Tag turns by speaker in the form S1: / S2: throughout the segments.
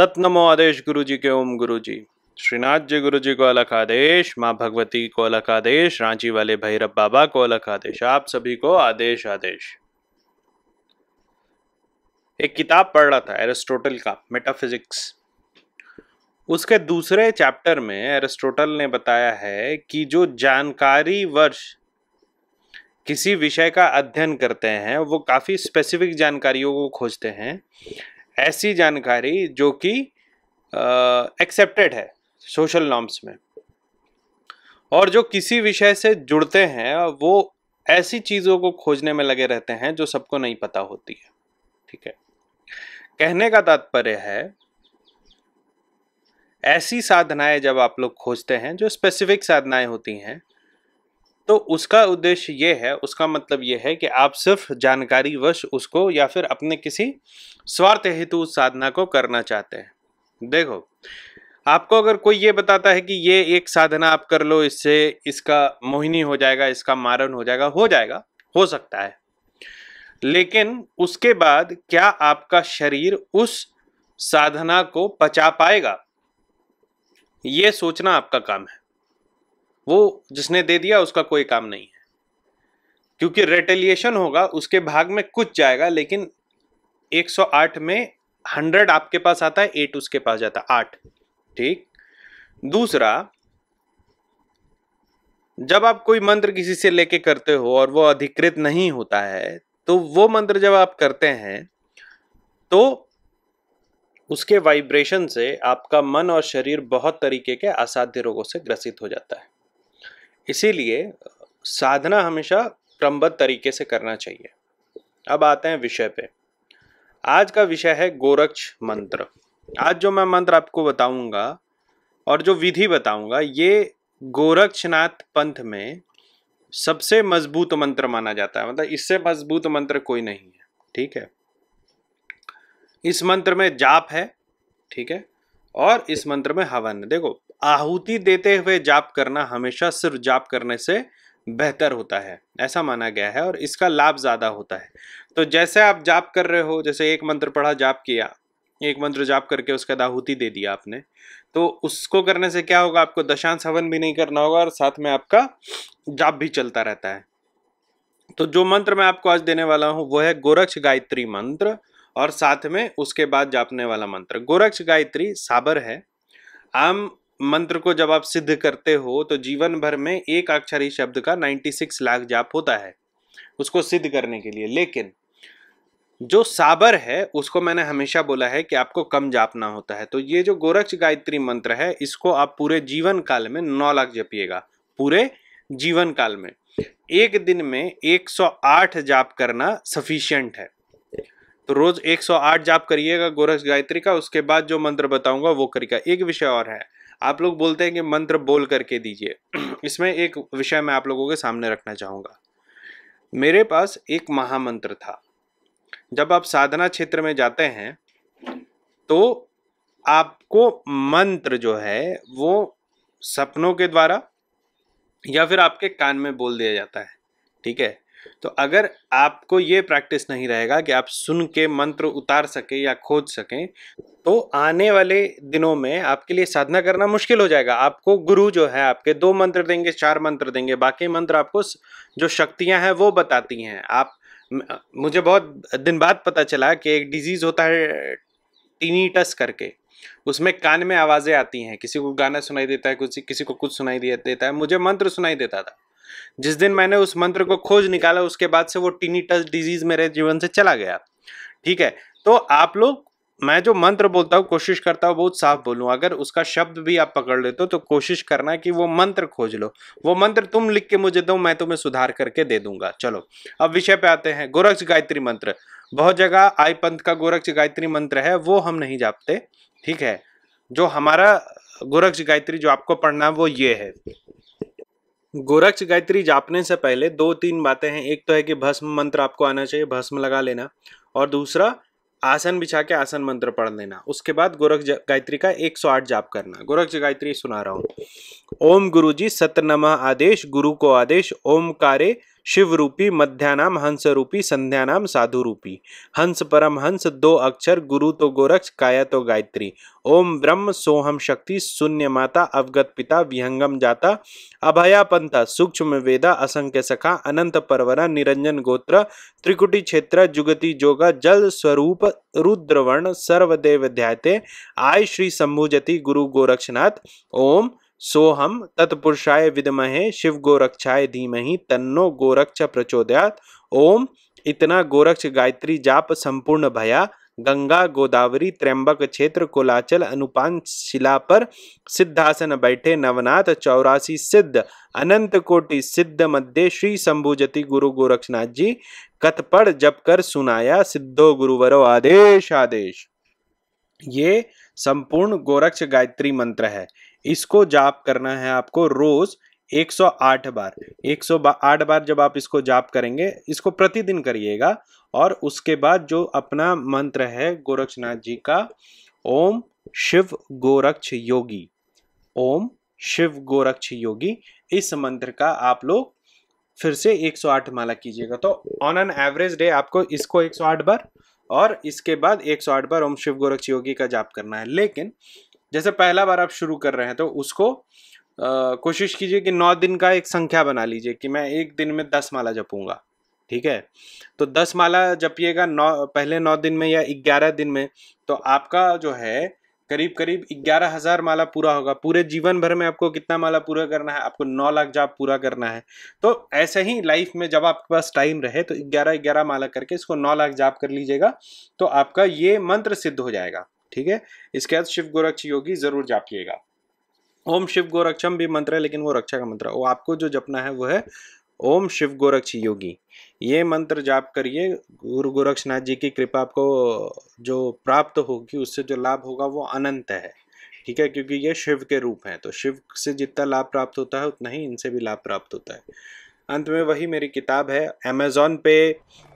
S1: सत नमो आदेश गुरु जी के ओम गुरु जी श्रीनाथ जी गुरु जी को अलग आदेश माँ भगवती को अलग आदेश रांची वाले भैरव बाबा को अलग आदेश आप सभी को आदेश आदेश एक किताब पढ़ रहा था एरिस्टोटल का मेटाफिजिक्स उसके दूसरे चैप्टर में एरिस्टोटल ने बताया है कि जो जानकारी वर्ष किसी विषय का अध्ययन करते हैं वो काफ़ी स्पेसिफिक जानकारियों को खोजते हैं ऐसी जानकारी जो कि एक्सेप्टेड है सोशल नॉर्म्स में और जो किसी विषय से जुड़ते हैं वो ऐसी चीज़ों को खोजने में लगे रहते हैं जो सबको नहीं पता होती है ठीक है कहने का तात्पर्य है ऐसी साधनाएं जब आप लोग खोजते हैं जो स्पेसिफिक साधनाएं होती हैं तो उसका उद्देश्य ये है उसका मतलब ये है कि आप सिर्फ जानकारी वश उसको या फिर अपने किसी स्वार्थ हेतु उस साधना को करना चाहते हैं देखो आपको अगर कोई ये बताता है कि ये एक साधना आप कर लो इससे इसका मोहिनी हो जाएगा इसका मारण हो जाएगा हो जाएगा हो सकता है लेकिन उसके बाद क्या आपका शरीर उस साधना को पचा पाएगा ये सोचना आपका काम है वो जिसने दे दिया उसका कोई काम नहीं है क्योंकि रेटेलिएशन होगा उसके भाग में कुछ जाएगा लेकिन 108 में 100 आपके पास आता है 8 उसके पास जाता है आठ ठीक दूसरा जब आप कोई मंत्र किसी से लेके करते हो और वो अधिकृत नहीं होता है तो वो मंत्र जब आप करते हैं तो उसके वाइब्रेशन से आपका मन और शरीर बहुत तरीके के असाध्य रोगों से ग्रसित हो जाता है इसीलिए साधना हमेशा क्रमबद्ध तरीके से करना चाहिए अब आते हैं विषय पे आज का विषय है गोरक्ष मंत्र आज जो मैं मंत्र आपको बताऊंगा और जो विधि बताऊंगा ये गोरक्षनाथ पंथ में सबसे मजबूत मंत्र माना जाता है मतलब इससे मजबूत मंत्र कोई नहीं है ठीक है इस मंत्र में जाप है ठीक है और इस मंत्र में हवन देखो आहुति देते हुए जाप करना हमेशा सिर्फ जाप करने से बेहतर होता है ऐसा माना गया है और इसका लाभ ज़्यादा होता है तो जैसे आप जाप कर रहे हो जैसे एक मंत्र पढ़ा जाप किया एक मंत्र जाप करके उसका आहुति दे दिया आपने तो उसको करने से क्या होगा आपको दशांश हवन भी नहीं करना होगा और साथ में आपका जाप भी चलता रहता है तो जो मंत्र मैं आपको आज देने वाला हूँ वो है गोरक्ष गायत्री मंत्र और साथ में उसके बाद जापने वाला मंत्र गोरक्ष गायत्री साबर है आम मंत्र को जब आप सिद्ध करते हो तो जीवन भर में एक अक्षरी शब्द का 96 लाख जाप होता है उसको सिद्ध करने के लिए लेकिन जो साबर है उसको मैंने हमेशा बोला है कि आपको कम जापना होता है तो ये जो गोरक्ष गायत्री मंत्र है इसको आप पूरे जीवन काल में नौ लाख जपिएगा पूरे जीवन काल में एक दिन में 108 जाप करना सफिशियंट है तो रोज 108 जाप करिएगा गोरक्ष गायत्री का उसके बाद जो मंत्र बताऊंगा वो करिएगा एक विषय और है आप लोग बोलते हैं कि मंत्र बोल करके दीजिए इसमें एक विषय मैं आप लोगों के सामने रखना चाहूँगा मेरे पास एक महामंत्र था जब आप साधना क्षेत्र में जाते हैं तो आपको मंत्र जो है वो सपनों के द्वारा या फिर आपके कान में बोल दिया जाता है ठीक है तो अगर आपको ये प्रैक्टिस नहीं रहेगा कि आप सुन के मंत्र उतार सकें या खोज सकें तो आने वाले दिनों में आपके लिए साधना करना मुश्किल हो जाएगा आपको गुरु जो है आपके दो मंत्र देंगे चार मंत्र देंगे बाकी मंत्र आपको जो शक्तियां हैं वो बताती हैं आप मुझे बहुत दिन बाद पता चला कि एक डिजीज़ होता है टीनीटस करके उसमें कान में आवाज़ें आती हैं किसी को गाना सुनाई देता है किसी किसी को कुछ सुनाई देता है मुझे मंत्र सुनाई देता था जिस दिन मैंने उस मंत्र को खोज निकाला उसके बाद से वो टीनीटस डिजीज मेरे जीवन से चला गया ठीक है तो आप लोग मैं जो मंत्र बोलता हूँ कोशिश करता हूँ बहुत साफ बोलूँ अगर उसका शब्द भी आप पकड़ लेते हो तो कोशिश करना कि वो मंत्र खोज लो वो मंत्र तुम लिख के मुझे दो मैं तुम्हें सुधार करके दे दूंगा चलो अब विषय पे आते हैं गोरक्ष गायत्री मंत्र बहुत जगह आई पंथ का गोरक्ष गायत्री मंत्र है वो हम नहीं जापते ठीक है जो हमारा गोरक्ष गायत्री जो आपको पढ़ना है वो ये है गोरक्ष गायत्री जापने से पहले दो तीन बातें हैं एक तो है कि भस्म मंत्र आपको आना चाहिए भस्म लगा लेना और दूसरा आसन बिछा के आसन मंत्र पढ़ लेना उसके बाद गोरख गायत्री का 108 जाप करना गोरख गायत्री सुना रहा हूँ ओम गुरुजी सतनमः आदेश गुरु को आदेश ओम कारे शिव रूपी मध्यानाम हंस रूपी संध्यानाम साधु रूपी हंस परम हंस दो अक्षर गुरु तो गोरक्ष काया तो गायत्री ओम ब्रह्म सोहम शक्ति शून्य माता अवगत पिता विहंगम जाता अभया पंथा सूक्ष्म वेदा असंख्य सखा अनंत परवरा निरंजन गोत्र त्रिकुटी क्षेत्र जुगति जोगा जल स्वरूप रुद्रवर्ण सर्वदेव ध्याते आय श्री संभुजति गुरु गोरक्षनाथ ओम सो हम तत्पुरुषाय विदमहे शिव गोरक्षाय धीमहि तन्नो गोरक्ष प्रचोदयात ओम इतना गोरक्ष गायत्री जाप संपूर्ण भया गंगा गोदावरी त्र्यंबक क्षेत्र कोलाचल अनुपान शिला पर सिद्धासन बैठे नवनाथ चौरासी सिद्ध अनंत कोटि सिद्ध मध्य श्री शंभुजति गुरु गोरक्षनाथ जी कथपढ़ जप कर सुनाया सिद्धो गुरुवरो आदेश आदेश ये संपूर्ण गोरक्ष गायत्री मंत्र है इसको जाप करना है आपको रोज 108 बार 108 बार जब आप इसको जाप करेंगे इसको प्रतिदिन करिएगा और उसके बाद जो अपना मंत्र है गोरक्षनाथ जी का ओम शिव गोरक्ष योगी ओम शिव गोरक्ष योगी इस मंत्र का आप लोग फिर से 108 माला कीजिएगा तो ऑन एन एवरेज डे आपको इसको 108 बार और इसके बाद 108 बार ओम शिव गोरक्ष योगी का जाप करना है लेकिन जैसे पहला बार आप शुरू कर रहे हैं तो उसको कोशिश कीजिए कि नौ दिन का एक संख्या बना लीजिए कि मैं एक दिन में दस माला जपूंगा ठीक है तो दस माला जपिएगा नौ पहले नौ दिन में या ग्यारह दिन में तो आपका जो है करीब करीब ग्यारह हज़ार माला पूरा होगा पूरे जीवन भर में आपको कितना माला पूरा करना है आपको नौ लाख जाप पूरा करना है तो ऐसे ही लाइफ में जब आपके पास टाइम रहे तो ग्यारह ग्यारह माला करके इसको नौ लाख जाप कर लीजिएगा तो आपका ये मंत्र सिद्ध हो जाएगा ठीक है इसके बाद शिव गोरक्ष योगी जरूर जापिएगा ओम शिव गोरक्षम भी मंत्र है लेकिन वो रक्षा का मंत्र है वो आपको जो जपना है वो है ओम शिव गोरक्ष योगी ये मंत्र जाप करिए गुरु गोरक्षनाथ जी की कृपा आपको जो प्राप्त होगी उससे जो लाभ होगा वो अनंत है ठीक है क्योंकि ये शिव के रूप हैं तो शिव से जितना लाभ प्राप्त होता है उतना ही इनसे भी लाभ प्राप्त होता है अंत में वही मेरी किताब है अमेज़ोन पे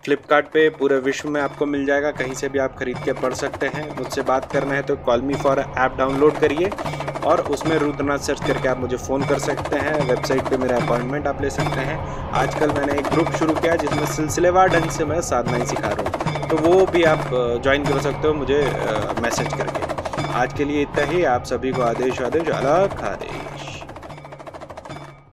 S1: फ्लिपकार्ट पे पूरे विश्व में आपको मिल जाएगा कहीं से भी आप खरीद के पढ़ सकते हैं मुझसे बात करना है तो call me for app download करिए और उसमें रुद्रनाथ सर्च करके आप मुझे फ़ोन कर सकते हैं वेबसाइट पे मेरा अपॉइंटमेंट आप ले सकते हैं आजकल मैंने एक ग्रुप शुरू किया जिसमें सिलसिलेवार ढंग से मैं साधनाएँ सिखा रहा हूँ तो वो भी आप ज्वाइन कर सकते हो मुझे मैसेज करके आज के लिए इतना ही आप सभी को आदेश आदेश अलग आदेश